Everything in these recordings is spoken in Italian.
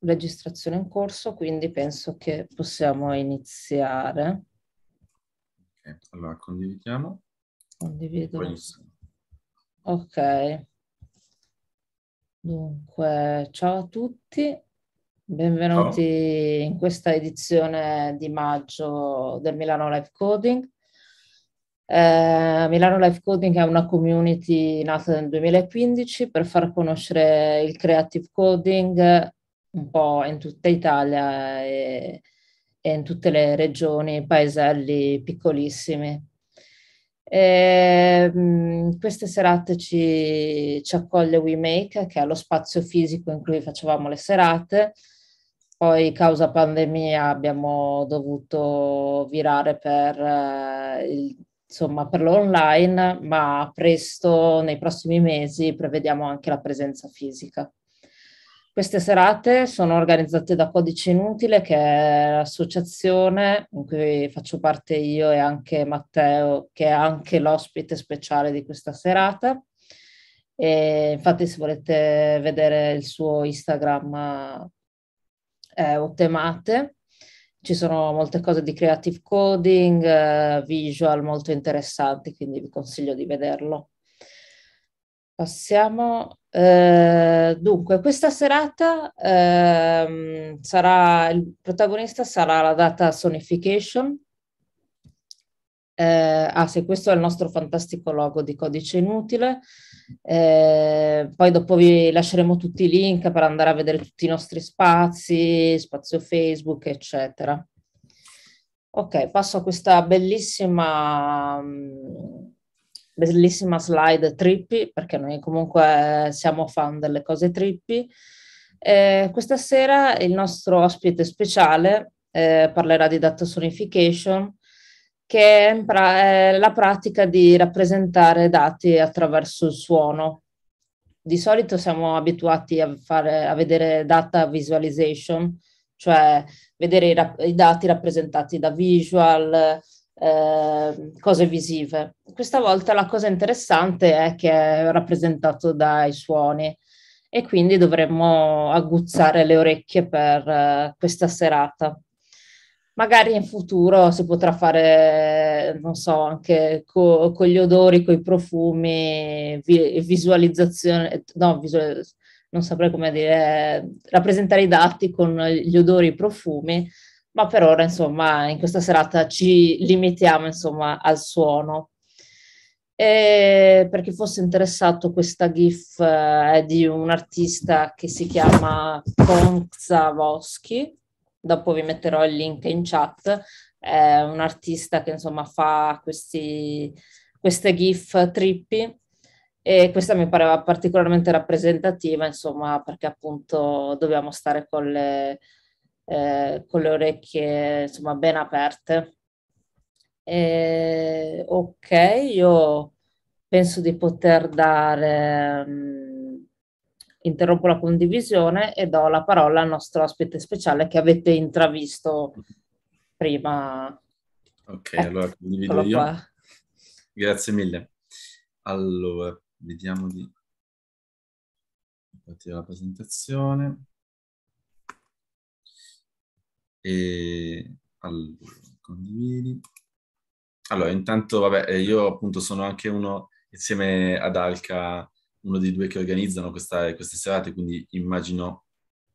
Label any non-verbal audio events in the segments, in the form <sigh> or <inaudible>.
Registrazione in corso, quindi penso che possiamo iniziare. Okay. Allora, condividiamo. Condivido. Ok. Dunque, ciao a tutti. Benvenuti ciao. in questa edizione di maggio del Milano Live Coding. Eh, Milano Life Coding è una community nata nel 2015 per far conoscere il creative coding un po' in tutta Italia e, e in tutte le regioni, paeselli piccolissimi. E, ehm, mh, queste serate ci, ci accoglie WeMake, che è lo spazio fisico in cui facevamo le serate. Poi, causa pandemia, abbiamo dovuto virare per eh, il insomma, per l'online, ma presto, nei prossimi mesi, prevediamo anche la presenza fisica. Queste serate sono organizzate da Codice Inutile, che è l'associazione in cui faccio parte io e anche Matteo, che è anche l'ospite speciale di questa serata. E infatti, se volete vedere il suo Instagram, è eh, Otemate ci sono molte cose di creative coding, eh, visual molto interessanti, quindi vi consiglio di vederlo. Passiamo. Eh, dunque, questa serata eh, sarà, il protagonista sarà la data sonification, eh, ah sì, questo è il nostro fantastico logo di codice inutile. Eh, poi dopo vi lasceremo tutti i link per andare a vedere tutti i nostri spazi, spazio Facebook, eccetera. Ok, passo a questa bellissima, mm, bellissima slide trippy, perché noi comunque siamo fan delle cose trippy. Eh, questa sera il nostro ospite speciale eh, parlerà di data sonification che è, pra- è la pratica di rappresentare dati attraverso il suono. Di solito siamo abituati a, fare, a vedere data visualization, cioè vedere i, rap- i dati rappresentati da visual, eh, cose visive. Questa volta la cosa interessante è che è rappresentato dai suoni e quindi dovremmo aguzzare le orecchie per eh, questa serata magari in futuro si potrà fare, non so, anche co- con gli odori, con i profumi, vi- visualizzazione, no, visual- non saprei come dire, rappresentare i dati con gli odori, i profumi, ma per ora, insomma, in questa serata ci limitiamo, insomma, al suono. E per chi fosse interessato, questa GIF eh, è di un artista che si chiama Konza Voschi, dopo vi metterò il link in chat, è un artista che insomma fa questi, queste gif trippi e questa mi pareva particolarmente rappresentativa, insomma, perché appunto dobbiamo stare con le, eh, con le orecchie insomma ben aperte. E, ok, io penso di poter dare... Mh, mm, interrompo la condivisione e do la parola al nostro ospite speciale che avete intravisto prima. Ok, eh, allora condivido io. Qua. Grazie mille. Allora, vediamo di partire la presentazione. E allora, condividi. Allora, intanto, vabbè, eh, io appunto sono anche uno, insieme ad Alca, uno dei due che organizzano questa, queste serate, quindi immagino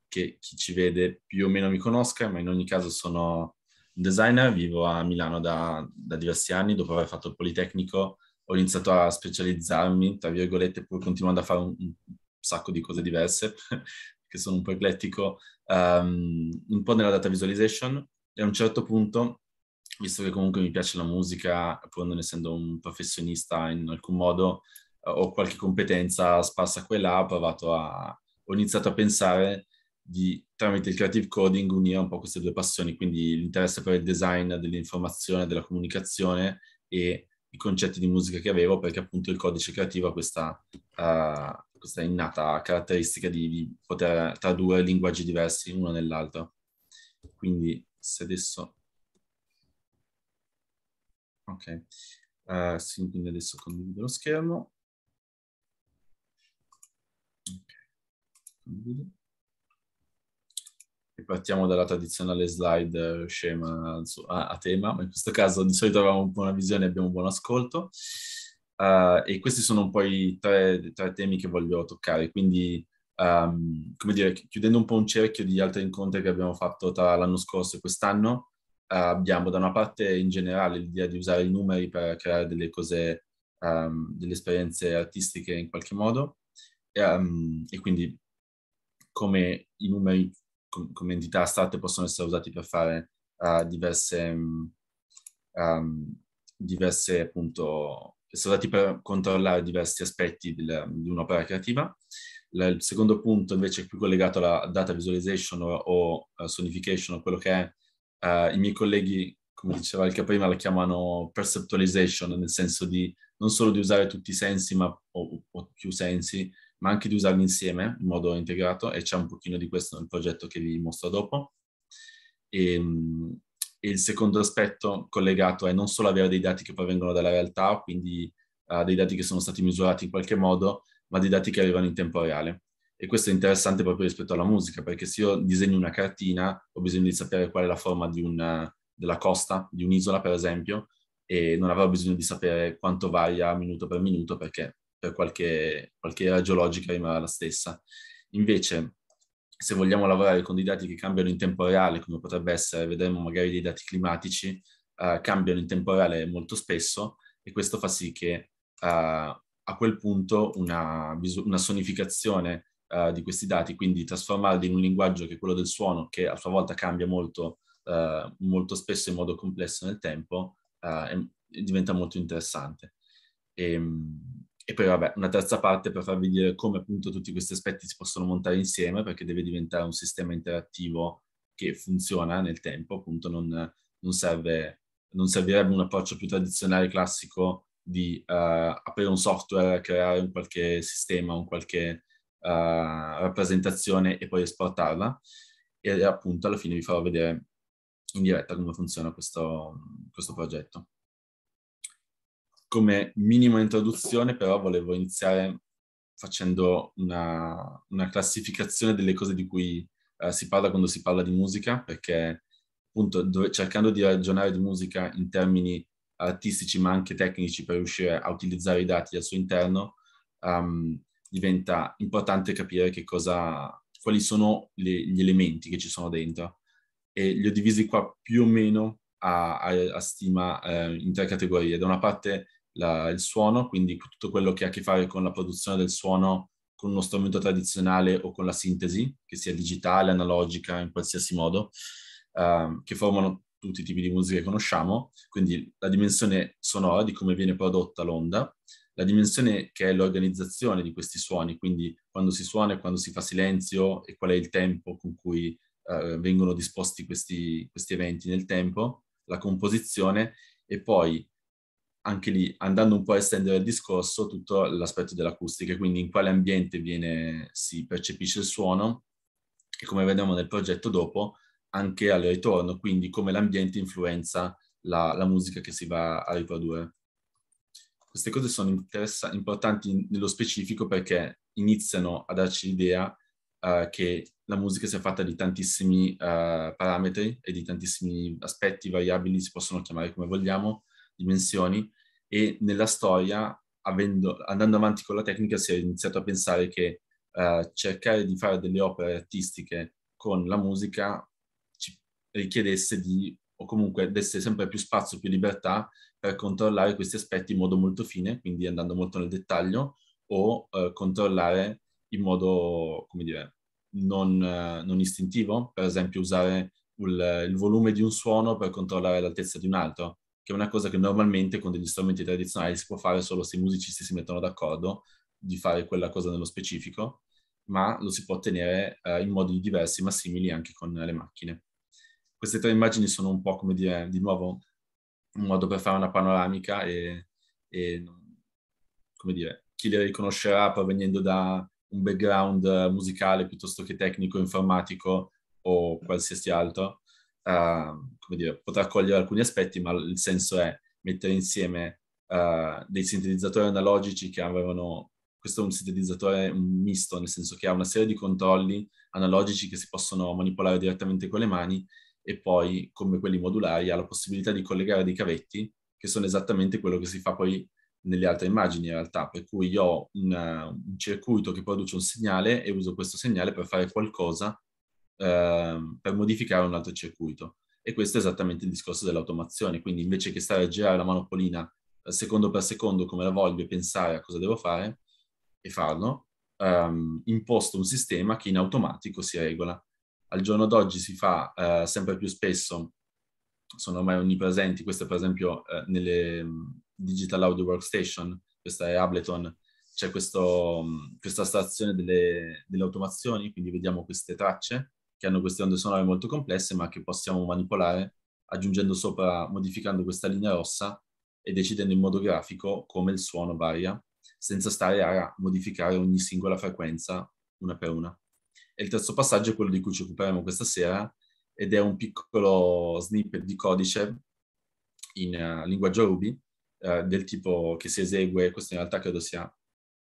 che chi ci vede più o meno mi conosca, ma in ogni caso sono un designer, vivo a Milano da, da diversi anni, dopo aver fatto il Politecnico ho iniziato a specializzarmi, tra virgolette, pur continuando a fare un, un sacco di cose diverse, <laughs> che sono un po' eclettico, um, un po' nella data visualization e a un certo punto, visto che comunque mi piace la musica, pur non essendo un professionista in alcun modo, ho qualche competenza sparsa qua e là, ho a, ho iniziato a pensare di tramite il creative coding unire un po' queste due passioni, quindi l'interesse per il design dell'informazione, della comunicazione e i concetti di musica che avevo, perché appunto il codice creativo ha questa, uh, questa innata caratteristica di, di, poter tradurre linguaggi diversi uno nell'altro. Quindi se adesso... Ok, uh, sì, quindi adesso condivido lo schermo. E partiamo dalla tradizionale slide eh, scema a, a tema, ma in questo caso di solito avevamo un buona visione e abbiamo un buon ascolto. Uh, e questi sono un po' i tre, tre temi che voglio toccare, quindi um, come dire, chiudendo un po' un cerchio di altri incontri che abbiamo fatto tra l'anno scorso e quest'anno, Uh, abbiamo da una parte in generale l'idea di usare i numeri per creare delle cose, um, delle esperienze artistiche in qualche modo, e, um, e, quindi come i numeri com- come entità astratte possono essere usati per fare uh, diverse, um, diverse appunto, essere usati per controllare diversi aspetti del, di un'opera creativa. La, il secondo punto invece è più collegato alla data visualization o, o uh, eh, sonification, o quello che è, uh, i miei colleghi, come diceva anche prima, la chiamano perceptualization, nel senso di non solo di usare tutti i sensi, ma o, o più sensi, ma anche di usarli insieme in modo integrato e c'è un pochino di questo nel progetto che vi mostro dopo. E, ehm, e il secondo aspetto collegato è non solo avere dei dati che provengono dalla realtà, quindi uh, dei dati che sono stati misurati in qualche modo, ma dei dati che arrivano in tempo reale. E questo è interessante proprio rispetto alla musica, perché se io disegno una cartina ho bisogno di sapere qual è la forma una, della costa, di un'isola per esempio, e non avrò bisogno di sapere quanto varia minuto per minuto perché per eh, qualche, qualche era geologica rimarrà la stessa. Invece, se vogliamo lavorare con dei dati che cambiano in tempo reale, come potrebbe essere, vedremo magari dei dati climatici, uh, cambiano in tempo reale molto spesso e questo fa sì che uh, a quel punto una, una sonificazione uh, di questi dati, quindi trasformarli in un linguaggio che è quello del suono, che a sua volta cambia molto, molto spesso in modo complesso nel tempo, è, diventa molto interessante. E, ehm, e poi vabbè, una terza parte per farvi vedere come appunto tutti questi aspetti si possono montare insieme perché deve diventare un sistema interattivo che funziona nel tempo, appunto non, non, serve, non servirebbe un approccio più tradizionale, classico di uh, aprire un software, creare un qualche sistema, un qualche uh, rappresentazione e poi esportarla. E appunto alla fine vi farò vedere in diretta come funziona questo, questo progetto come minima introduzione, però volevo iniziare facendo una, una classificazione delle cose di cui eh, si parla quando si parla di musica, perché appunto dove, cercando di ragionare di musica in termini artistici ma anche tecnici per riuscire a utilizzare i dati al suo interno, um, diventa importante capire cosa, quali sono le, gli elementi che ci sono dentro. E li ho divisi qua più o meno a, a, a stima eh, in tre categorie. Da una parte la, il suono, quindi tutto quello che ha a che fare con la produzione del suono con uno strumento tradizionale o con la sintesi, che sia digitale, analogica, in qualsiasi modo, ehm, che formano tutti i tipi di musica che conosciamo, quindi la dimensione sonora di come viene prodotta l'onda, la dimensione che è l'organizzazione di questi suoni, quindi quando si suona e quando si fa silenzio e qual è il tempo con cui eh, vengono disposti questi, questi eventi nel tempo, la composizione e poi anche lì, andando un po' a estendere il discorso, tutto l'aspetto dell'acustica, quindi in quale ambiente viene, si percepisce il suono e come vedremo nel progetto dopo, anche al ritorno, quindi come l'ambiente influenza la, la musica che si va a riprodurre. Queste cose sono importanti nello specifico perché iniziano a darci l'idea uh, che la musica sia fatta di tantissimi uh, parametri e di tantissimi aspetti variabili, si possono chiamare come vogliamo, dimensioni, e nella storia, avendo, andando avanti con la tecnica, si è iniziato a pensare che eh, cercare di fare delle opere artistiche con la musica ci richiedesse di, o comunque desse sempre più spazio, più libertà per controllare questi aspetti in modo molto fine, quindi andando molto nel dettaglio, o eh, controllare in modo, come dire, non, eh, non istintivo, per esempio usare il volume di un suono per controllare l'altezza di un altro, che è una cosa che normalmente con degli strumenti tradizionali si può fare solo se i musicisti si mettono d'accordo di fare quella cosa nello specifico, ma lo si può ottenere eh, in modi diversi ma simili anche con le macchine. Queste tre immagini sono un po' come dire, di nuovo, un modo per fare una panoramica e, e come dire, chi le riconoscerà provenendo da un background musicale piuttosto che tecnico, informatico o qualsiasi altro, uh, come dire, potrà cogliere alcuni aspetti, ma il senso è mettere insieme uh, dei sintetizzatori analogici che avevano, questo è un sintetizzatore misto, nel senso che ha una serie di controlli analogici che si possono manipolare direttamente con le mani e poi, come quelli modulari, ha la possibilità di collegare dei cavetti che sono esattamente quello che si fa poi nelle altre immagini in realtà, per cui io ho un, eh, un circuito che produce un segnale e uso questo segnale per fare qualcosa Ehm, per modificare un altro circuito. E questo è esattamente il discorso dell'automazione, quindi invece che stare a girare la manopolina eh, secondo per secondo come la voglio e pensare a cosa devo fare e farlo, ehm, imposto un sistema che in automatico si regola. Al giorno d'oggi si fa eh, sempre più spesso, sono ormai onnipresenti, questo per esempio eh, nelle mm, Digital Audio Workstation, questa è Ableton, c'è questo, mm, questa stazione delle, delle automazioni, quindi vediamo queste tracce che hanno queste onde sonore molto complesse, ma che possiamo manipolare aggiungendo sopra, modificando questa linea rossa e decidendo in modo grafico come il suono varia, senza stare a modificare ogni singola frequenza una per una. E il terzo passaggio è quello di cui ci occuperemo questa sera, ed è un piccolo snippet di codice in uh, linguaggio Ruby, uh, del tipo che si esegue, questo in realtà credo sia,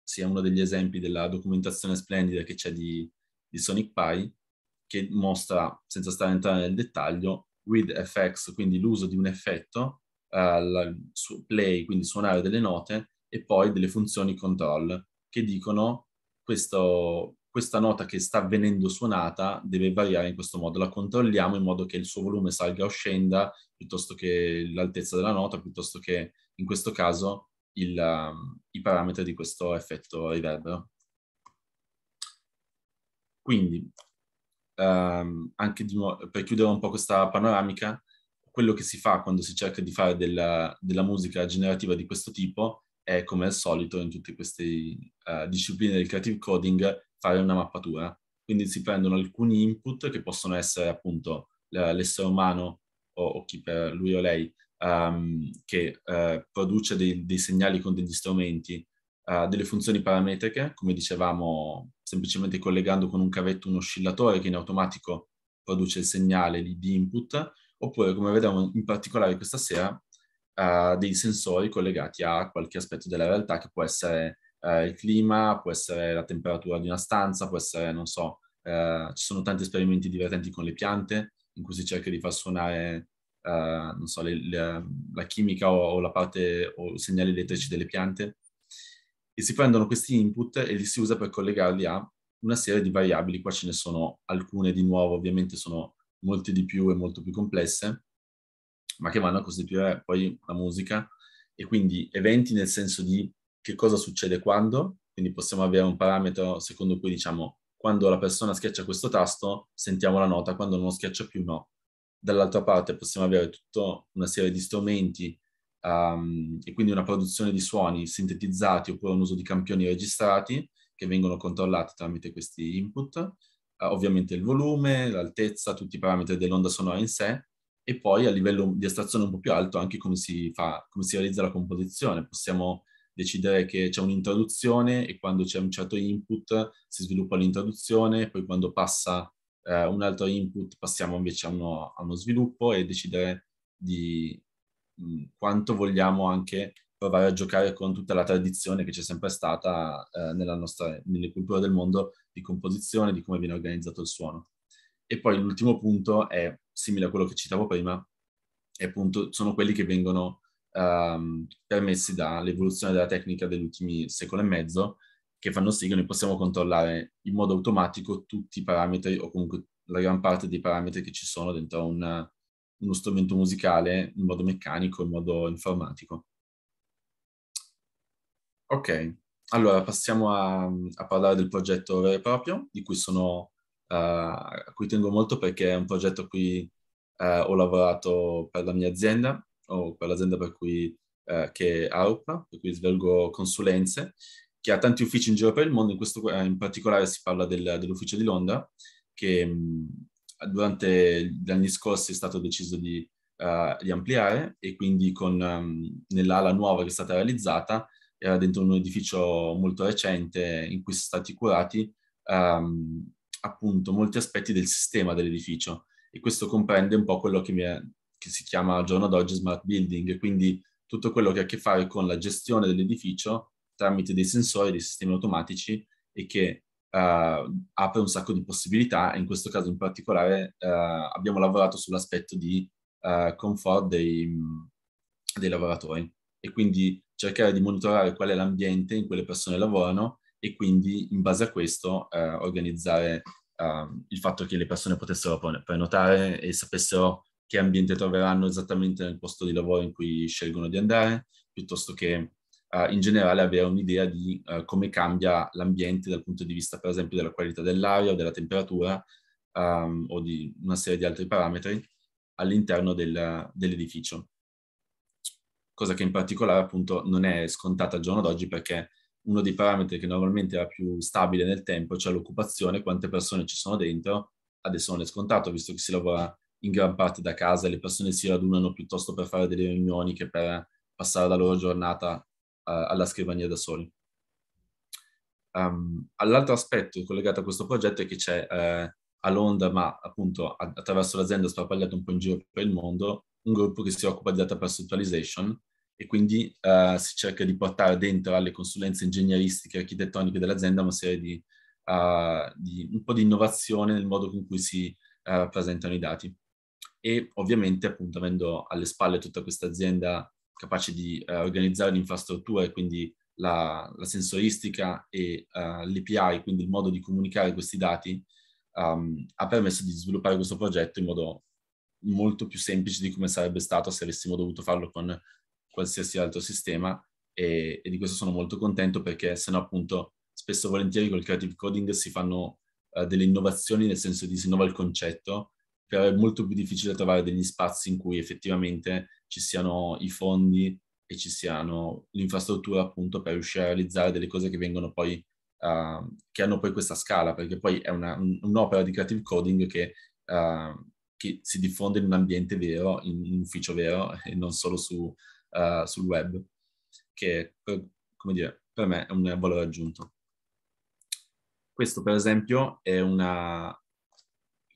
sia uno degli esempi della documentazione splendida che c'è di, di Sonic Pi, che mostra, senza stare a entrare nel dettaglio, with effects, quindi l'uso di un effetto, eh, su play, quindi suonare delle note, e poi delle funzioni control che dicono questo, questa nota che sta venendo suonata deve variare in questo modo, la controlliamo in modo che il suo volume salga o scenda, piuttosto che l'altezza della nota, piuttosto che in questo caso il, um, i parametri di questo effetto riverbero. Quindi ehm, anche per chiudere un po' questa panoramica, quello che si fa quando si cerca di fare della, della musica generativa di questo tipo è, come al solito, in tutte queste eh, discipline del creative coding, fare una mappatura. Quindi si prendono alcuni input che possono essere appunto l'essere umano o, o chi per lui o lei um, che eh, produce dei, dei, segnali con degli strumenti uh, delle funzioni parametriche, come dicevamo, semplicemente collegando con un cavetto un oscillatore che in automatico produce il segnale di, di input, oppure come vedremo in particolare questa sera, uh, dei sensori collegati a qualche aspetto della realtà che può essere uh, il clima, può essere la temperatura di una stanza, può essere, non so, eh, ci sono tanti esperimenti divertenti con le piante in cui si cerca di far suonare Uh, non so, le, le, la chimica o, o, la parte o segnali elettrici delle piante e si prendono questi input e li si usa per collegarli a una serie di variabili. Qua ce ne sono alcune di nuovo, ovviamente sono molte di più e molto più complesse, ma che vanno a costituire poi la musica e quindi eventi nel senso di che cosa succede quando, quindi possiamo avere un parametro secondo cui diciamo quando la persona schiaccia questo tasto sentiamo la nota, quando non lo schiaccia più no. Dall'altra parte possiamo avere tutta una serie di strumenti um, e quindi una produzione di suoni sintetizzati oppure un uso di campioni registrati che vengono controllati tramite questi input, uh, ovviamente il volume, l'altezza, tutti i parametri dell'onda sonora in sé e poi a livello di estrazione un po' più alto anche come si, fa, come si realizza la composizione. Possiamo decidere che c'è un'introduzione e quando c'è un certo input si sviluppa l'introduzione, poi quando passa eh, un altro input passiamo invece a uno, a uno sviluppo e decidere di, mh, mm, quanto vogliamo anche provare a giocare con tutta la tradizione che c'è sempre stata eh, nella nostra, nelle culture del mondo di composizione, di come viene organizzato il suono. E poi l'ultimo punto è simile a quello che citavo prima, è appunto, sono quelli che vengono ehm, permessi dall'evoluzione della tecnica degli ultimi secoli e mezzo, che fanno sì che noi possiamo controllare in modo automatico tutti i parametri o comunque la gran parte dei parametri che ci sono dentro una, uno strumento musicale in modo meccanico, in modo informatico. Ok, allora passiamo a, a parlare del progetto vero e proprio, di cui sono, uh, a cui tengo molto perché è un progetto a cui uh, eh, ho lavorato per la mia azienda o per l'azienda per cui, uh, che è AUPA, per cui svolgo consulenze, che ha tanti uffici in giro per il mondo, in, questo, in particolare si parla del, dell'ufficio di Londra, che, mm, durante gli anni scorsi è stato deciso di, uh, di ampliare e quindi con, um, nell'ala nuova che è stata realizzata era dentro un edificio molto recente in cui sono stati curati um, appunto molti aspetti del sistema dell'edificio e questo comprende un po' quello che, è, che si chiama al giorno d'oggi smart building, quindi tutto quello che ha a che fare con la gestione dell'edificio tramite dei sensori, dei sistemi automatici e che uh, apre un sacco di possibilità e in questo caso in particolare uh, abbiamo lavorato sull'aspetto di uh, comfort dei, dei, lavoratori e quindi cercare di monitorare qual è l'ambiente in cui le persone lavorano e quindi in base a questo organizzare ehm, il fatto che le persone potessero prenotare e sapessero che ambiente troveranno esattamente nel posto di lavoro in cui scelgono di andare, piuttosto che eh, in generale avere un'idea di eh, come cambia l'ambiente dal punto di vista per esempio della qualità dell'aria o della temperatura um, o di una serie di altri parametri all'interno del, dell'edificio. Cosa che in particolare appunto non è scontata al giorno d'oggi perché uno dei parametri che normalmente era più stabile nel tempo, cioè l'occupazione, quante persone ci sono dentro, adesso non è scontato, visto che si lavora in gran parte da casa, e le persone si radunano piuttosto per fare delle riunioni che per passare la loro giornata alla scrivania da soli. Um, all'altro aspetto collegato a questo progetto è che c'è eh, a Londra, ma appunto attraverso l'azienda sparpagliata un po' in giro per il mondo, un gruppo che si occupa di data personalization e quindi eh, si cerca di portare dentro alle consulenze ingegneristiche e architettoniche dell'azienda una serie di, uh, di, un po' di innovazione nel modo con cui si uh, presentano i dati. E ovviamente appunto avendo alle spalle tutta questa azienda capace di eh, organizzare l'infrastruttura e quindi la, la sensoristica e uh, eh, l'API, quindi il modo di comunicare questi dati, um, ha permesso di sviluppare questo progetto in modo molto più semplice di come sarebbe stato se avessimo dovuto farlo con qualsiasi altro sistema e, e di questo sono molto contento perché sennò appunto spesso e volentieri col creative coding si fanno uh, delle innovazioni nel senso di si innova il concetto, però è molto più difficile trovare degli spazi in cui effettivamente ci siano i fondi e ci siano l'infrastruttura appunto per riuscire a realizzare delle cose che vengono poi, uh, che hanno poi questa scala, perché poi è una, un'opera di creative coding che, uh, che, si diffonde in un ambiente vero, in un ufficio vero <laughs> e non solo su, uh, sul web, che come dire, per me è un valore aggiunto. Questo per esempio è una,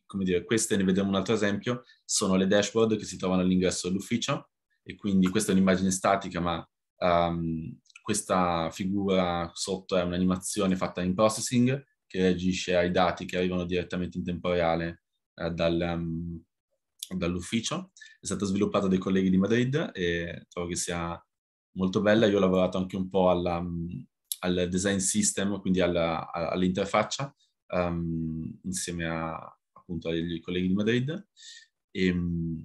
come dire, queste ne vediamo un altro esempio, sono le dashboard che si trovano all'ingresso dell'ufficio e quindi questa è un'immagine statica, ma um, questa figura sotto è un'animazione fatta in processing che reagisce ai dati che arrivano direttamente in tempo reale eh, dal, um, dall'ufficio. È stata sviluppata dai colleghi di Madrid e trovo che sia molto bella. Io ho lavorato anche un po' alla, al design system, quindi alla, all'interfaccia, um, insieme a, appunto ai colleghi di Madrid. E, ehm,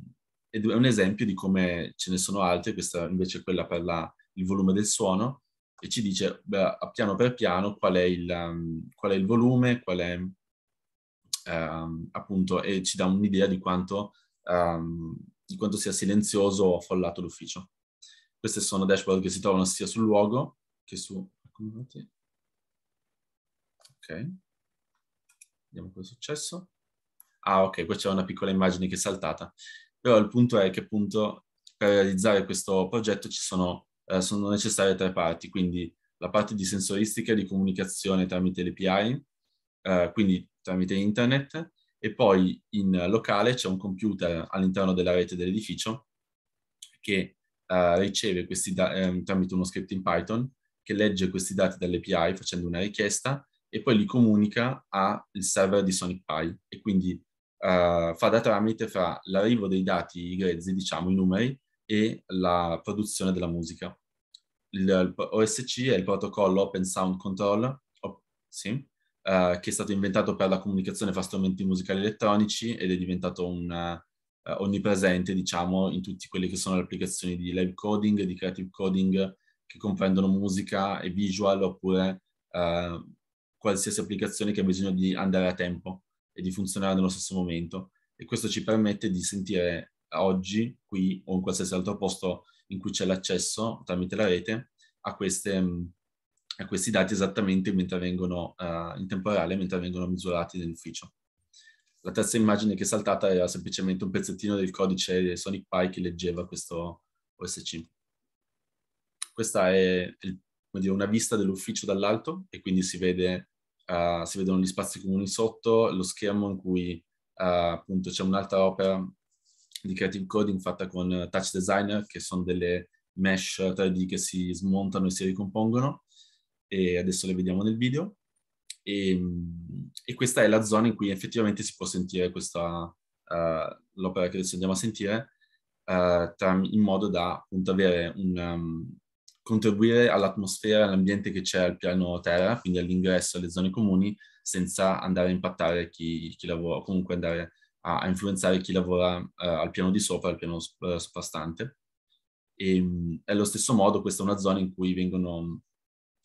ed è un esempio di come ce ne sono altre, questa invece è quella per la, il volume del suono, e ci dice beh, piano per piano qual è il, um, qual è il volume, qual è um, appunto, e ci dà un'idea di quanto, um, di quanto sia silenzioso o affollato l'ufficio. Queste sono dashboard che si trovano sia sul luogo che su... Ok, vediamo cosa è successo ah ok, qua c'è una piccola immagine che è saltata. Però il punto è che appunto per realizzare questo progetto ci sono, eh, sono necessarie tre parti, quindi la parte di sensoristica e di comunicazione tramite l'API, eh, quindi tramite internet, e poi in locale c'è un computer all'interno della rete dell'edificio che eh, riceve questi dati ehm, tramite uno script in Python, che legge questi dati dall'API facendo una richiesta e poi li comunica al server di SonicPy e quindi eh, fa da tramite fra l'arrivo dei dati grezzi, diciamo i numeri, e la produzione della musica. Il, il OSC è il protocollo Open Sound Control, oh, sì, Uh, che è stato inventato per la comunicazione fra strumenti musicali elettronici ed è diventato un, uh, onnipresente, diciamo, in tutte quelle che sono le applicazioni di live coding, di creative coding, che comprendono musica e visual oppure uh, qualsiasi applicazione che ha bisogno di andare a tempo e di funzionare nello stesso momento. E questo ci permette di sentire oggi, qui o in qualsiasi altro posto in cui c'è l'accesso tramite la rete, a, queste, a questi dati esattamente mentre vengono, uh, in tempo reale, mentre vengono misurati nell'ufficio. La terza immagine che è saltata era semplicemente un pezzettino del codice di Sonic Pi che leggeva questo OSC. Questa è il, dire, una vista dell'ufficio dall'alto e quindi si vede uh, si vedono gli spazi comuni sotto, lo schermo in cui uh, appunto c'è un'altra opera di creative coding fatta con eh, touch designer, che sono delle mesh 3D che si smontano e si ricompongono, e adesso le vediamo nel video. E, mm, e questa è la zona in cui effettivamente si può sentire questa, uh, l'opera che adesso andiamo a sentire, tra, in modo da appunto avere un, um, contribuire all'atmosfera e all'ambiente che c'è al piano terra, quindi all'ingresso alle zone comuni, senza andare a impattare chi, chi lavora, comunque andare a, a influenzare chi lavora uh, al piano di sopra, al piano uh, eh, soprastante. Ehm, e, um, allo stesso modo questa è una zona in cui vengono mm,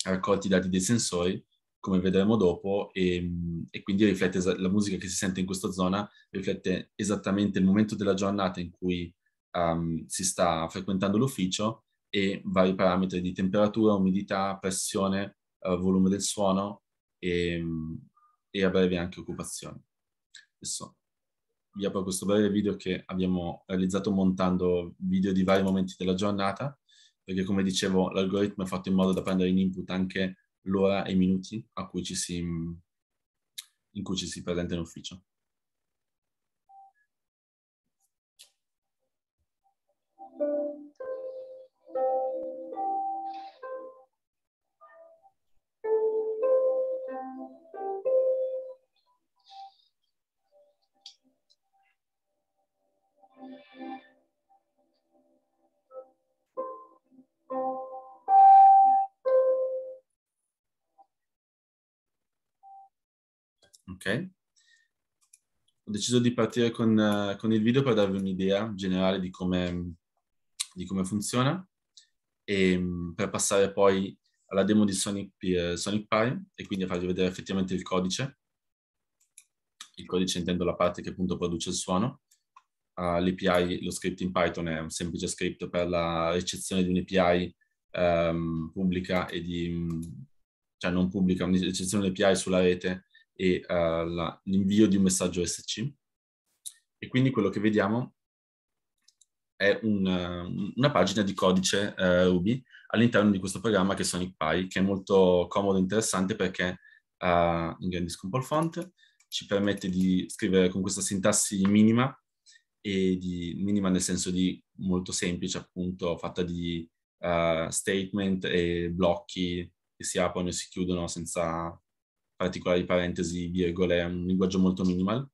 raccolti i dati dei sensori, come vedremo dopo, e, ehm, e quindi riflette es- la musica che si sente in questa zona riflette esattamente il momento della giornata in cui um, si sta frequentando l'ufficio e vari parametri di temperatura, umidità, pressione, eh, volume del suono e, mm, e, a breve anche occupazione. Adesso vi apro questo breve video che abbiamo realizzato montando video di vari momenti della giornata, perché come dicevo l'algoritmo è fatto in modo da prendere in input anche l'ora e i minuti cui si, in cui ci si presenta in ufficio. Ok? Ho deciso di partire con, uh, con il video per darvi un'idea generale di come, di come funziona e um, per passare poi alla demo di Sonic, uh, Sonic Pi e quindi a farvi vedere effettivamente il codice. Il codice intendo la parte che appunto produce il suono. Uh, ah, L'API, lo script in Python è un semplice script per la ricezione di un'API um, ehm, pubblica e di, mm, cioè non pubblica, un'eccezione API sulla rete e uh, l'invio di un messaggio SC. E quindi quello che vediamo è un, eh, una pagina di codice uh, Ruby all'interno di questo programma che è Sonic Pi, che è molto comodo e interessante perché uh, ingrandisco un po' il font, ci permette di scrivere con questa sintassi minima, e di, minima nel senso di molto semplice, appunto, fatta di uh, statement e blocchi che si aprono e si chiudono senza particolari parentesi, virgole, è un linguaggio molto minimal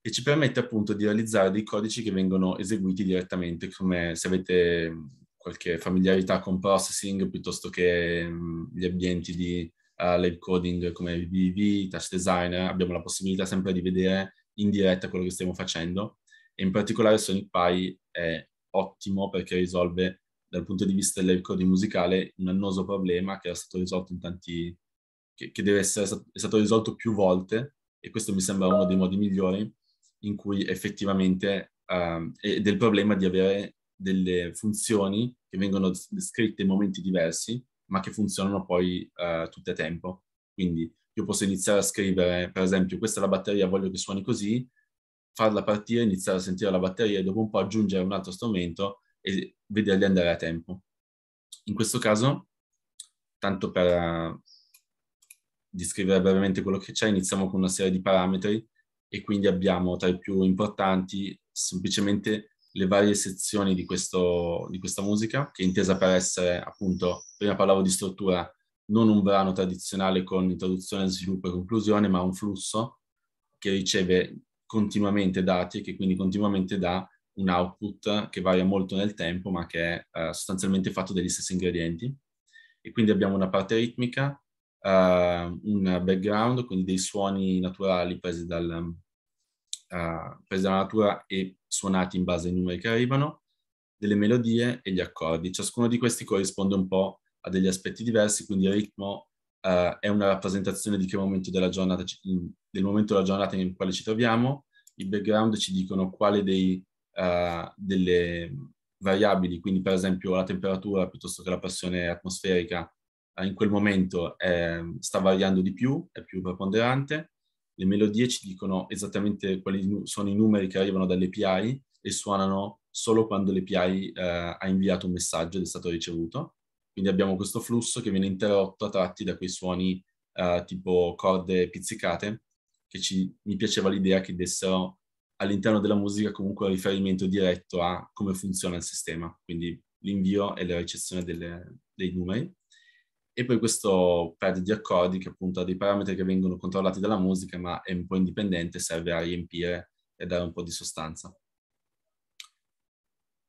e ci permette appunto di realizzare dei codici che vengono eseguiti direttamente, come se avete mm, qualche familiarità con processing piuttosto che mm, gli ambienti di uh, live coding come VV, Touch Designer, abbiamo la possibilità sempre di vedere in diretta quello che stiamo facendo e in particolare Sonic Pi è ottimo perché risolve dal punto di vista del coding musicale un annoso problema che era stato risolto in tanti che, che deve essere è stato risolto più volte e questo mi sembra uno dei modi migliori in cui effettivamente uh, è del problema di avere delle funzioni che vengono descritte in momenti diversi ma che funzionano poi uh, tutte a tempo. Quindi io posso iniziare a scrivere, per esempio, questa è la batteria, voglio che suoni così, farla partire, iniziare a sentire la batteria e dopo un po' aggiungere un altro strumento e vederli andare a tempo. In questo caso, tanto per, descrivere brevemente quello che c'è, iniziamo con una serie di parametri e quindi abbiamo tra i più importanti semplicemente le varie sezioni di, questo, di questa musica, che è intesa per essere appunto, prima parlavo di struttura, non un brano tradizionale con introduzione, sviluppo e conclusione, ma un flusso che riceve continuamente dati e che quindi continuamente dà un output che varia molto nel tempo, ma che è eh, sostanzialmente fatto degli stessi ingredienti. E quindi abbiamo una parte ritmica, eh, un background, quindi dei suoni naturali presi, dal, eh, presi dalla natura e suonati in base ai numeri che arrivano, delle melodie e gli accordi. Ciascuno di questi corrisponde un po' a degli aspetti diversi, quindi il ritmo uh, è una rappresentazione di che momento della giornata, in, del momento della giornata in quale ci troviamo, i background ci dicono quale dei, uh, delle variabili, quindi per esempio la temperatura piuttosto che la pressione atmosferica, eh, in quel momento è, ehm, sta variando di più, è più preponderante. Le melodie ci dicono esattamente quali sono i numeri che arrivano dall'API e suonano solo quando l'API eh, ha inviato un messaggio ed è stato ricevuto. Quindi abbiamo questo flusso che viene interrotto a tratti da quei suoni eh, tipo corde pizzicate, che ci, mi piaceva l'idea che dessero all'interno della musica comunque riferimento diretto a come funziona il sistema, quindi l'invio e la ricezione delle, dei numeri e poi questo pad di accordi che appunto ha dei parametri che vengono controllati dalla musica ma è un po' indipendente, serve a riempire e dare un po' di sostanza.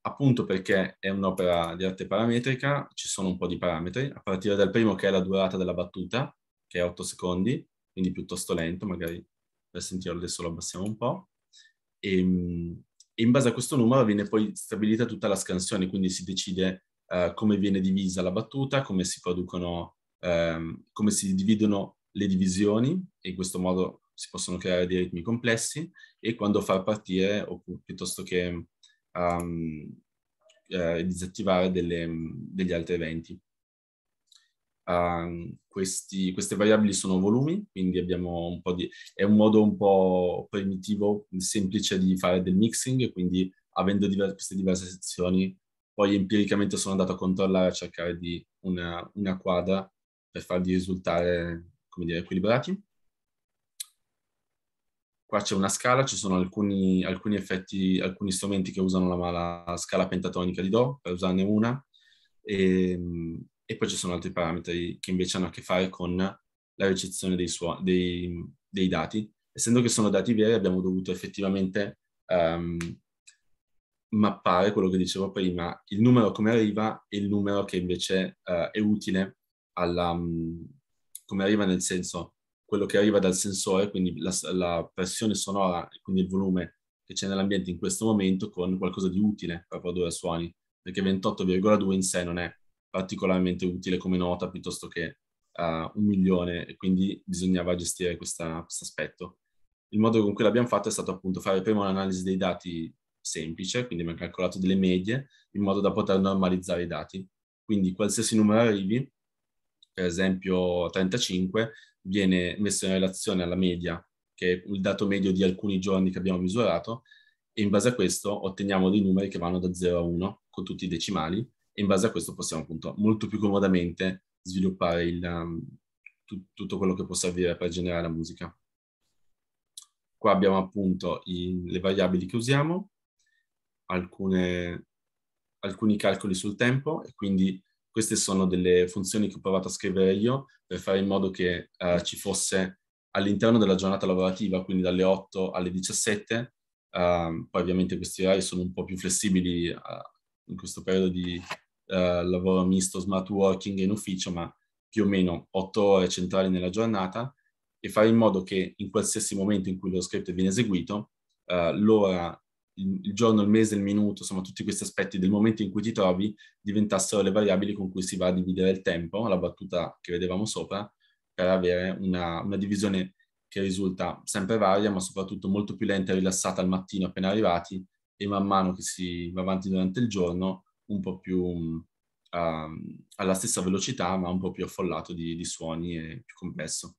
Appunto perché è un'opera di arte parametrica, ci sono un po' di parametri, a partire dal primo che è la durata della battuta, che è 8 secondi, quindi piuttosto lento, magari per sentirlo adesso lo abbassiamo un po', e, ehm, e in base a questo numero viene poi stabilita tutta la scansione, quindi si decide eh, come viene divisa la battuta, come si producono, ehm, come si dividono le divisioni e in questo modo si possono creare dei ritmi complessi e quando far partire o piuttosto che um, eh, disattivare delle, degli altri eventi. Uh, questi, queste variabili sono volumi, quindi abbiamo un po' di... è un modo un po' primitivo, semplice di fare del mixing, quindi avendo diver- queste diverse sezioni poi empiricamente sono andato a controllare, a cercare di una, una quadra per farli risultare, come dire, equilibrati. Qua c'è una scala, ci sono alcuni, alcuni effetti, alcuni strumenti che usano la, la, scala pentatonica di Do, per usarne una, e, ehm, e, poi ci sono altri parametri che invece hanno a che fare con la ricezione dei, suo, dei, dei dati. Essendo che sono dati veri, abbiamo dovuto effettivamente um, mappare quello che dicevo prima, il numero come arriva e il numero che invece uh, è utile alla, um, come arriva nel senso, quello che arriva dal sensore, quindi la, la pressione sonora, quindi il volume che c'è nell'ambiente in questo momento con qualcosa di utile per produrre suoni, perché 28,2 in sé non è particolarmente utile come nota piuttosto che uh, un milione e quindi bisognava gestire questo aspetto. Il modo con cui l'abbiamo fatto è stato appunto fare prima un'analisi dei dati semplice, quindi abbiamo calcolato delle medie in modo da poter normalizzare i dati. Quindi qualsiasi numero arrivi, per esempio 35, viene messo in relazione alla media, che è il dato medio di alcuni giorni che abbiamo misurato, e in base a questo otteniamo dei numeri che vanno da 0 a 1 con tutti i decimali, e in base a questo possiamo appunto molto più comodamente sviluppare il, um, tutto quello che può servire per generare la musica. Qua abbiamo appunto i, le variabili che usiamo, alcune, alcuni calcoli sul tempo e quindi queste sono delle funzioni che ho provato a scrivere io per fare in modo che eh, ci fosse all'interno della giornata lavorativa, quindi dalle 8 alle 17, Uh, ehm, poi ovviamente questi orari sono un po' più flessibili uh, in questo periodo di uh, lavoro misto, smart working in ufficio, ma più o meno 8 ore centrali nella giornata e fare in modo che in qualsiasi momento in cui lo script viene eseguito, eh, l'ora il giorno, il mese, il minuto, insomma tutti questi aspetti del momento in cui ti trovi diventassero le variabili con cui si va a dividere il tempo, la battuta che vedevamo sopra, per avere una, una divisione che risulta sempre varia, ma soprattutto molto più lenta e rilassata al mattino appena arrivati e man mano che si va avanti durante il giorno un po' più um, alla stessa velocità, ma un po' più affollato di, di suoni e più complesso.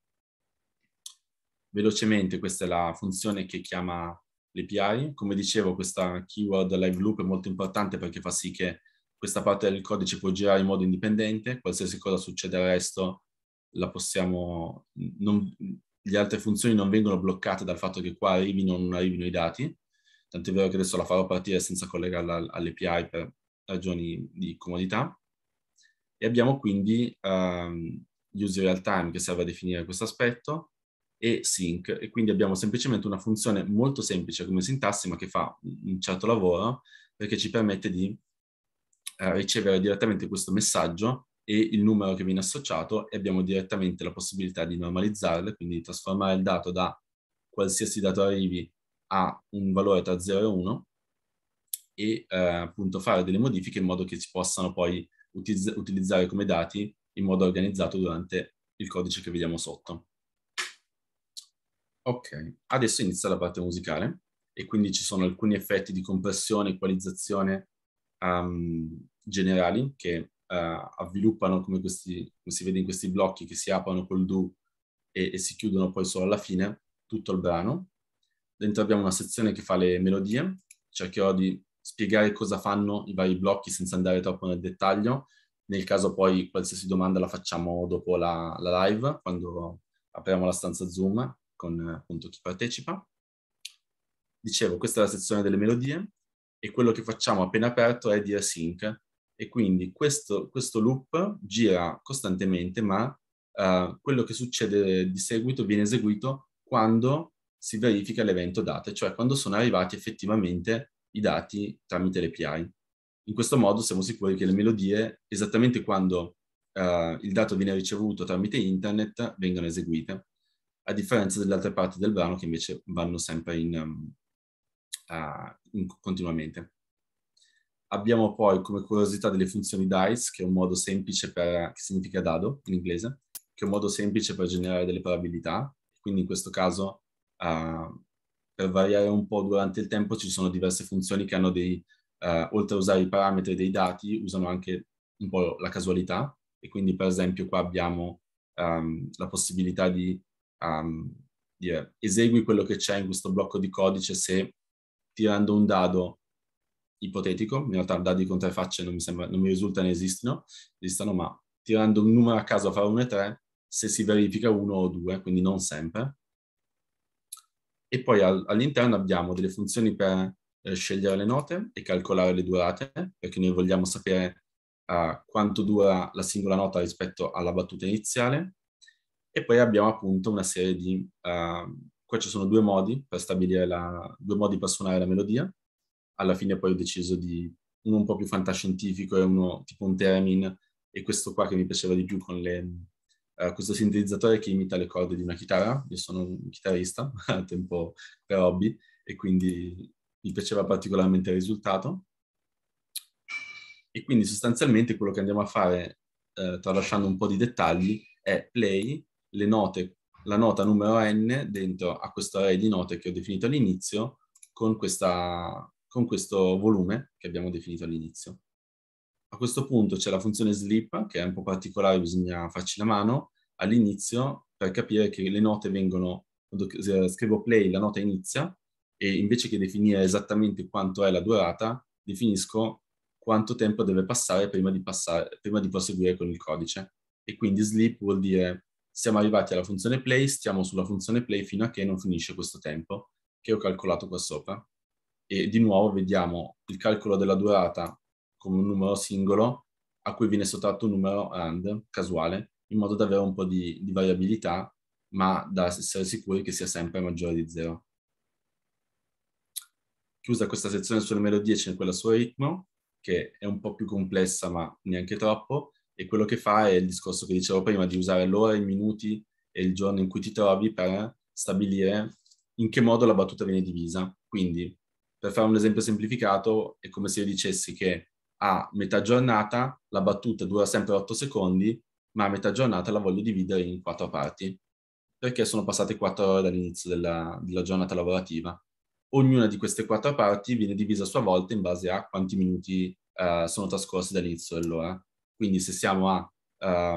Velocemente, questa è la funzione che chiama l'API. Come dicevo, questa keyword live loop è molto importante perché fa sì che questa parte del codice può girare in modo indipendente, qualsiasi cosa succede al resto la possiamo, non, le altre funzioni non vengono bloccate dal fatto che qua arrivino o non arrivino i dati, tant'è vero che adesso la farò partire senza collegarla all'API per ragioni di comodità. E abbiamo quindi um, user real time che serve a definire questo aspetto, e sync e quindi abbiamo semplicemente una funzione molto semplice come sintassi ma che fa un certo lavoro perché ci permette di eh, ricevere direttamente questo messaggio e il numero che viene associato e abbiamo direttamente la possibilità di normalizzarlo quindi di trasformare il dato da qualsiasi dato arrivi a un valore tra 0 e 1 e eh, appunto fare delle modifiche in modo che si possano poi utilizz utilizzare come dati in modo organizzato durante il codice che vediamo sotto. Ok, adesso inizia la parte musicale e quindi ci sono alcuni effetti di compressione, e equalizzazione um, generali che uh, avviluppano come, questi, come si vede in questi blocchi che si aprono col do e, e, si chiudono poi solo alla fine, tutto il brano. Dentro abbiamo una sezione che fa le melodie, cercherò di spiegare cosa fanno i vari blocchi senza andare troppo nel dettaglio, nel caso poi qualsiasi domanda la facciamo dopo la, la live, quando apriamo la stanza Zoom con eh, appunto chi partecipa. Dicevo, questa è la sezione delle melodie e quello che facciamo appena aperto è di async e quindi questo, questo loop gira costantemente ma uh, quello che succede di seguito viene eseguito quando si verifica l'evento date, cioè quando sono arrivati effettivamente i dati tramite l'API. In questo modo siamo sicuri che le melodie, esattamente quando uh, il dato viene ricevuto tramite internet, vengano eseguite a differenza delle altre parti del brano che invece vanno sempre in, um, uh, in continuamente. Abbiamo poi come curiosità delle funzioni dice, che è un modo semplice per, che significa dado in inglese, che è un modo semplice per generare delle probabilità, quindi in questo caso uh, per variare un po' durante il tempo ci sono diverse funzioni che hanno dei, uh, oltre a usare i parametri dei dati, usano anche un po' la casualità e quindi per esempio qua abbiamo um, la possibilità di um, yeah, esegui quello che c'è in questo blocco di codice se tirando un dado ipotetico, in realtà dadi con tre facce non mi, sembra, non mi risulta ne esistono, esistano, ma tirando un numero a caso fra 1 e 3, se si verifica 1 o 2, quindi non sempre. E poi al, all'interno abbiamo delle funzioni per eh, scegliere le note e calcolare le durate, perché noi vogliamo sapere eh, quanto dura la singola nota rispetto alla battuta iniziale, e poi abbiamo appunto una serie di... Uh, qua ci sono due modi per stabilire la... due modi per suonare la melodia. Alla fine poi ho deciso di uno un po' più fantascientifico e uno tipo un theremin e questo qua che mi piaceva di più con le, uh, questo sintetizzatore che imita le corde di una chitarra. Io sono un chitarrista a <laughs> tempo per hobby e quindi mi piaceva particolarmente il risultato. E quindi sostanzialmente quello che andiamo a fare, uh, tralasciando un po' di dettagli, è play le note, la nota numero n dentro a questo array di note che ho definito all'inizio con, con questo volume che abbiamo definito all'inizio. A questo punto c'è la funzione sleep, che è un po' particolare, bisogna farci la mano, all'inizio per capire che le note vengono, eh, scrivo play la nota inizia e invece che definire esattamente quanto è la durata, definisco quanto tempo deve passare prima di, passare, prima di proseguire con il codice. E quindi sleep vuol dire siamo arrivati alla funzione play, stiamo sulla funzione play fino a che non finisce questo tempo che ho calcolato qua sopra. E di nuovo vediamo il calcolo della durata come un numero singolo a cui viene sottratto un numero rand, casuale, in modo da avere un po' di, di variabilità, ma da essere sicuri che sia sempre maggiore di zero. Chiusa questa sezione sulle melodie c'è quella sul ritmo, che è un po' più complessa ma neanche troppo, e quello che fa è il discorso che dicevo prima di usare l'ora, i minuti e il giorno in cui ti trovi per stabilire in che modo la battuta viene divisa. Quindi, per fare un esempio semplificato, è come se io dicessi che a metà giornata la battuta dura sempre 8 secondi, ma a metà giornata la voglio dividere in quattro parti, perché sono passate 4 ore dall'inizio della, della giornata lavorativa. Ognuna di queste quattro parti viene divisa a sua volta in base a quanti minuti eh, sono trascorsi dall'inizio dell'ora. Quindi se siamo a,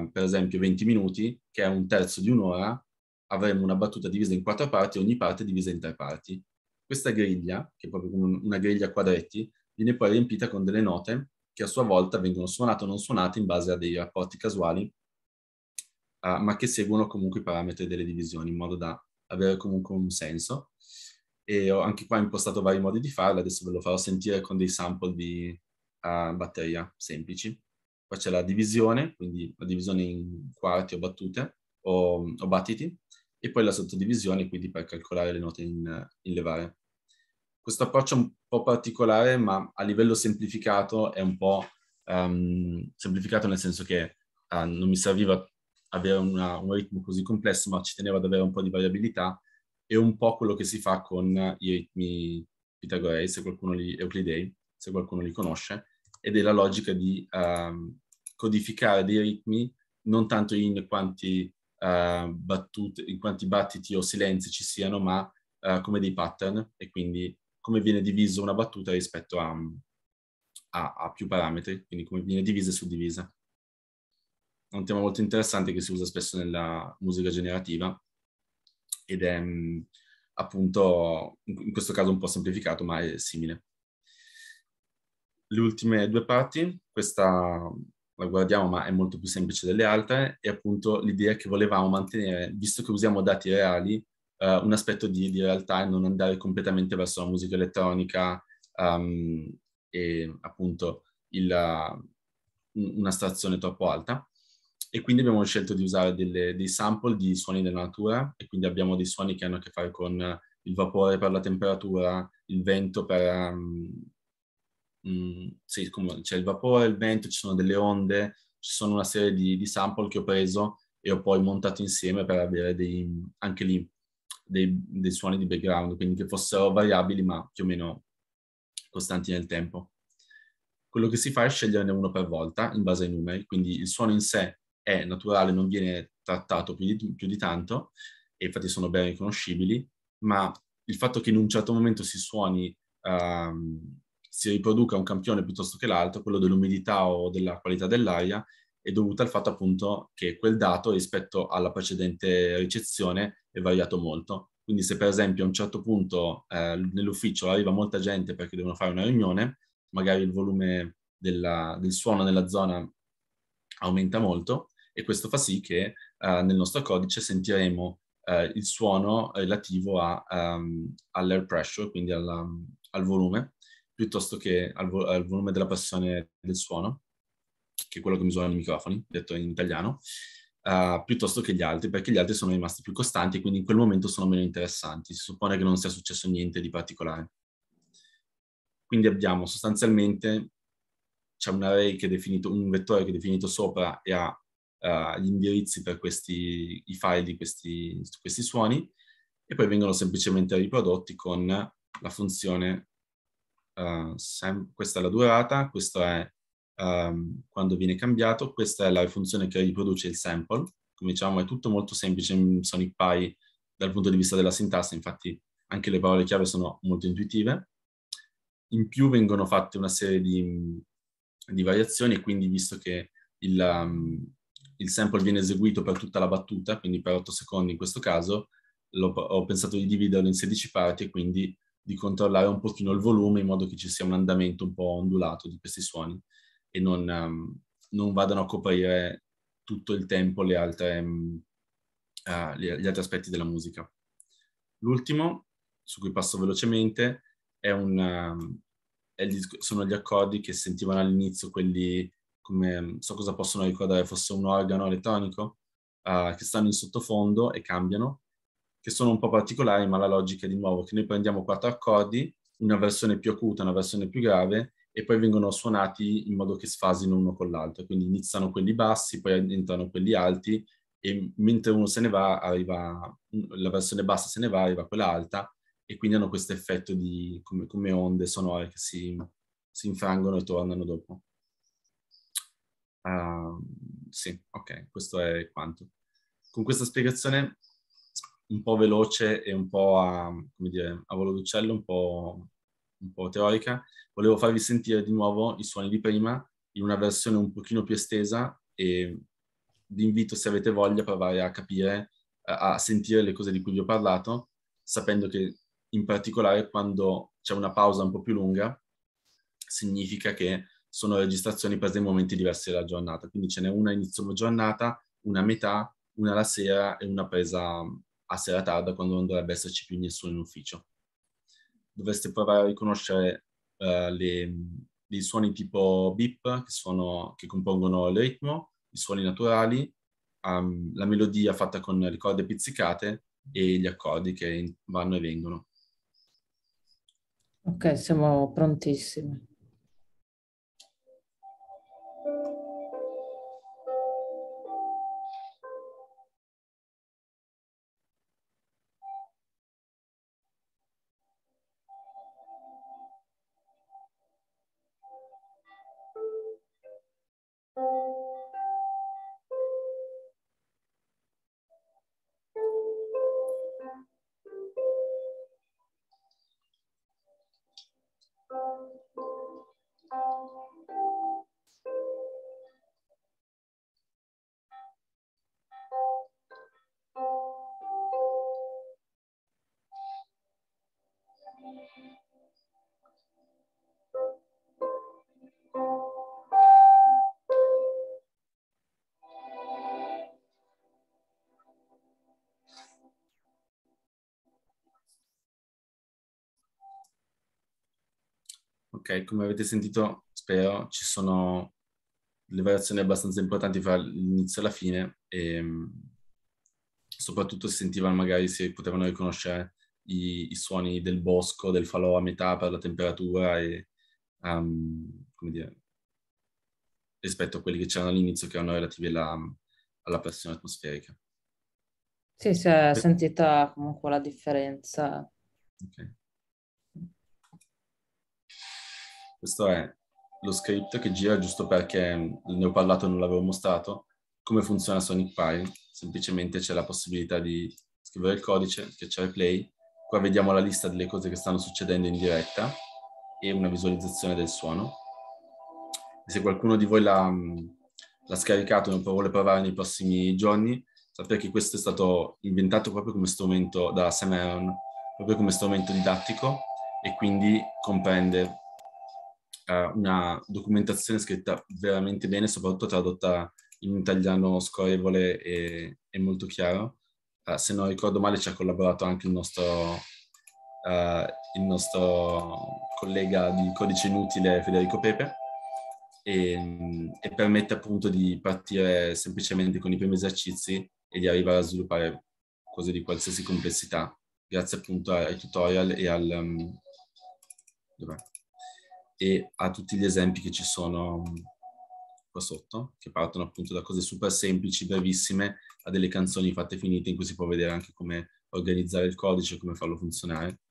uh, per esempio, 20 minuti, che è un terzo di un'ora, avremo una battuta divisa in quattro parti e ogni parte divisa in tre parti. Questa griglia, che è proprio come una griglia a quadretti, viene poi riempita con delle note che a sua volta vengono suonate o non suonate in base a dei rapporti casuali, uh, ma che seguono comunque i parametri delle divisioni in modo da avere comunque un senso. E ho anche qua impostato vari modi di farlo, adesso ve lo farò sentire con dei sample di uh, batteria semplici poi c'è la divisione, quindi la divisione in quarti o battute o, o battiti, e poi la sottodivisione, quindi per calcolare le note in, in levare. Questo approccio è un po' particolare, ma a livello semplificato è un po' um, semplificato nel senso che uh, non mi serviva avere una, un ritmo così complesso, ma ci tenevo ad avere un po' di variabilità e un po' quello che si fa con i ritmi pitagorei, se qualcuno li, euclidei, se qualcuno li conosce, ed è la logica di um, codificare dei ritmi non tanto in quanti, uh, battute, in quanti battiti o silenzi ci siano, ma uh, come dei pattern e quindi come viene divisa una battuta rispetto a, a, a, più parametri, quindi come viene divisa e suddivisa. È un tema molto interessante che si usa spesso nella musica generativa ed è um, appunto in questo caso un po' semplificato ma è simile le ultime due parti, questa la guardiamo ma è molto più semplice delle altre, e appunto l'idea che volevamo mantenere, visto che usiamo dati reali, eh, un aspetto di, di, realtà e non andare completamente verso la musica elettronica um, e appunto il, stazione troppo alta. E quindi abbiamo scelto di usare delle, dei sample di suoni della natura e quindi abbiamo dei suoni che hanno a che fare con il vapore per la temperatura, il vento per, um, mh, mm, sì, c'è cioè, il vapore, il vento, ci sono delle onde, ci sono una serie di, di sample che ho preso e ho poi montato insieme per avere dei, anche lì dei, dei suoni di background, quindi che fossero variabili ma più o meno costanti nel tempo. Quello che si fa è sceglierne uno per volta in base ai numeri, quindi il suono in sé è naturale, non viene trattato più di, più di tanto, e infatti sono ben riconoscibili, ma il fatto che in un certo momento si suoni um, si riproduca un campione piuttosto che l'altro, quello dell'umidità o della qualità dell'aria, è dovuta al fatto appunto che quel dato rispetto alla precedente ricezione è variato molto. Quindi se per esempio a un certo punto eh, nell'ufficio arriva molta gente perché devono fare una riunione, magari il volume della, del suono nella zona aumenta molto e questo fa sì che eh, nel nostro codice sentiremo eh, il suono relativo a, um, all'air pressure, quindi alla, al volume, piuttosto che al, vol- al volume della passione del suono, che è quello che misurano i microfoni, detto in italiano, uh, piuttosto che gli altri, perché gli altri sono rimasti più costanti e quindi in quel momento sono meno interessanti. Si suppone che non sia successo niente di particolare. Quindi abbiamo sostanzialmente c'è un array che è definito, un vettore che è definito sopra e ha uh, gli indirizzi per questi, i file di questi, questi suoni, e poi vengono semplicemente riprodotti con la funzione eh, sem- questa è la durata, questo è um, quando viene cambiato, questa è la funzione che riproduce il sample. Come diciamo è tutto molto semplice in mm, Sonic Pi dal punto di vista della sintassi, infatti anche le parole chiave sono molto intuitive. In più vengono fatte una serie di, mm, di variazioni quindi visto che il, um, il sample viene eseguito per tutta la battuta, quindi per 8 secondi in questo caso, ho pensato di dividerlo in 16 parti e quindi di controllare un pochino il volume in modo che ci sia un andamento un po' ondulato di questi suoni e non, um, non vadano a coprire tutto il tempo le altre, um, uh, gli altri aspetti della musica. L'ultimo, su cui passo velocemente, è un, um, è il, sono gli accordi che sentivano all'inizio, quelli come so cosa possono ricordare fosse un organo elettronico, uh, che stanno in sottofondo e cambiano, che sono un po' particolari, ma la logica è di nuovo che noi prendiamo quattro accordi, una versione più acuta, una versione più grave, e poi vengono suonati in modo che sfasino uno con l'altro. Quindi iniziano quelli bassi, poi entrano quelli alti, e mentre uno se ne va, arriva la versione bassa se ne va, arriva quella alta, e quindi hanno questo effetto di come, come onde sonore che si, si, infrangono e tornano dopo. Uh, sì, ok, questo è quanto. Con questa spiegazione un po' veloce e un po' a, come dire, a volo d'uccello, un po', un po' teorica, volevo farvi sentire di nuovo i suoni di prima in una versione un pochino più estesa e vi invito, se avete voglia, a provare a capire, a, a sentire le cose di cui vi ho parlato, sapendo che in particolare quando c'è una pausa un po' più lunga, significa che sono registrazioni prese in momenti diversi della giornata. Quindi ce n'è una inizio giornata, una a metà, una la sera e una presa a sera tarda quando non dovrebbe esserci più nessuno in ufficio. Dovreste provare a riconoscere uh, le, dei suoni tipo beep che, sono, che compongono il ritmo, i suoni naturali, um, la melodia fatta con le corde pizzicate e gli accordi che vanno e vengono. Ok, siamo prontissimi. ok? Come avete sentito, spero, ci sono le variazioni abbastanza importanti fra l'inizio e la fine e ehm, soprattutto si sentivano magari si potevano riconoscere i, i, suoni del bosco, del falò a metà per la temperatura e um, come dire, rispetto a quelli che c'erano all'inizio che erano relativi alla, alla pressione atmosferica. Sì, si è sentita comunque la differenza. Okay. Questo è lo script che gira giusto perché mm, ne ho parlato e non l'avevo mostrato. Come funziona Sonic Pi? Semplicemente c'è la possibilità di scrivere il codice, schiacciare play. Qua vediamo la lista delle cose che stanno succedendo in diretta e una visualizzazione del suono. Se qualcuno di voi l'ha, mm, l'ha scaricato e vuole provare nei prossimi giorni, sapete che questo è stato inventato proprio come strumento da Sam Aaron, proprio come strumento didattico e quindi comprende una documentazione scritta veramente bene, soprattutto tradotta in italiano scorrevole e, e molto chiaro. Uh, se non ricordo male ci ha collaborato anche il nostro, ah, il nostro collega di Codice Inutile Federico Pepe. E, e, permette appunto di partire semplicemente con i primi esercizi e di arrivare a sviluppare cose di qualsiasi complessità grazie appunto ai tutorial e al, um, e a tutti gli esempi che ci sono mm, qua sotto, che partono appunto da cose super semplici, brevissime, a delle canzoni fatte finite in cui si può vedere anche come organizzare il codice, come farlo funzionare.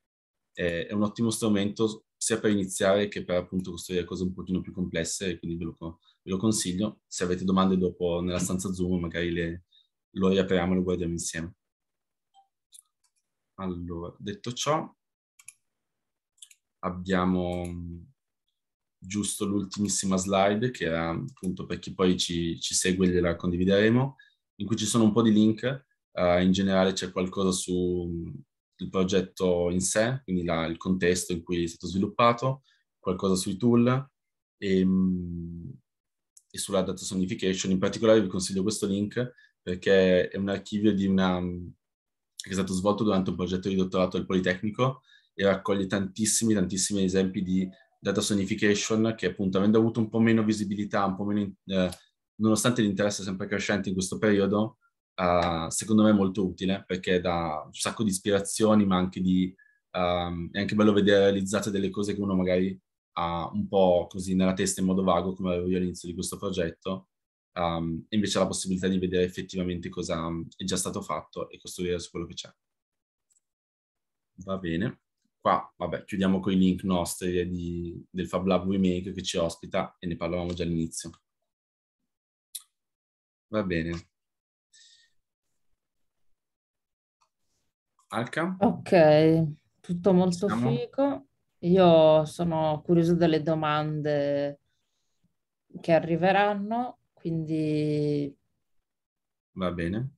È un ottimo strumento sia per iniziare che per appunto costruire cose un pochino più complesse, quindi ve lo, ve lo consiglio. Se avete domande dopo nella stanza Zoom, magari le, lo riapriamo e lo guardiamo insieme. Allora, detto ciò, abbiamo mm, giusto l'ultimissima slide, che era appunto per chi poi ci, ci segue gliela condivideremo, in cui ci sono un po' di link, uh, in generale c'è qualcosa sul progetto in sé, quindi la, il contesto in cui è stato sviluppato, qualcosa sui tool e, e sulla data sonification. In particolare vi consiglio questo link perché è un archivio una, che è stato svolto durante un progetto di dottorato del Politecnico e raccoglie tantissimi, tantissimi esempi di data sonification che appunto avendo avuto un po' meno visibilità, un po' meno, eh, nonostante l'interesse sempre crescente in questo periodo, eh, secondo me è molto utile perché dà un sacco di ispirazioni, ma anche di, ehm, è anche bello vedere realizzate delle cose che uno magari ha un po' così nella testa in modo vago, come avevo io all'inizio di questo progetto, um, e invece la possibilità di vedere effettivamente cosa è già stato fatto e costruire su quello che c'è. Va bene qua, vabbè, chiudiamo con i link nostri di, del Fab Lab WeMake che ci ospita e ne parlavamo già all'inizio. Va bene. Alca? Ok, tutto molto Siamo. figo. Io sono curiosa delle domande che arriveranno, quindi... Va bene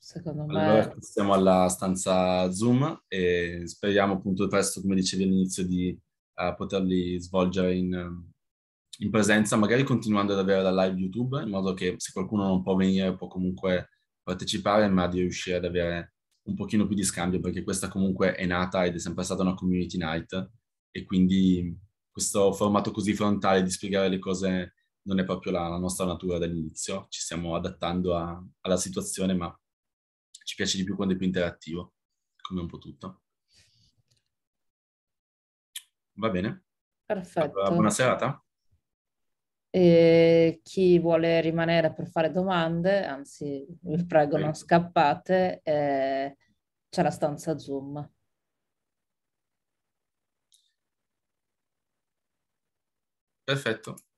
secondo me. Allora, siamo alla stanza Zoom e speriamo appunto presto, come dicevi all'inizio, di uh, poterli svolgere in, in, presenza, magari continuando ad avere la live YouTube, in modo che se qualcuno non può venire può comunque partecipare, ma di riuscire ad avere un pochino più di scambio, perché questa comunque è nata ed è sempre stata una community night e quindi questo formato così frontale di spiegare le cose non è proprio la, la nostra natura dall'inizio, ci stiamo adattando a, alla situazione, ma ci piace di più quando è più interattivo, come un po' tutto. Va bene? Perfetto. Allora, buona serata. E chi vuole rimanere per fare domande, anzi vi prego okay. non scappate, eh, c'è la stanza Zoom. Perfetto.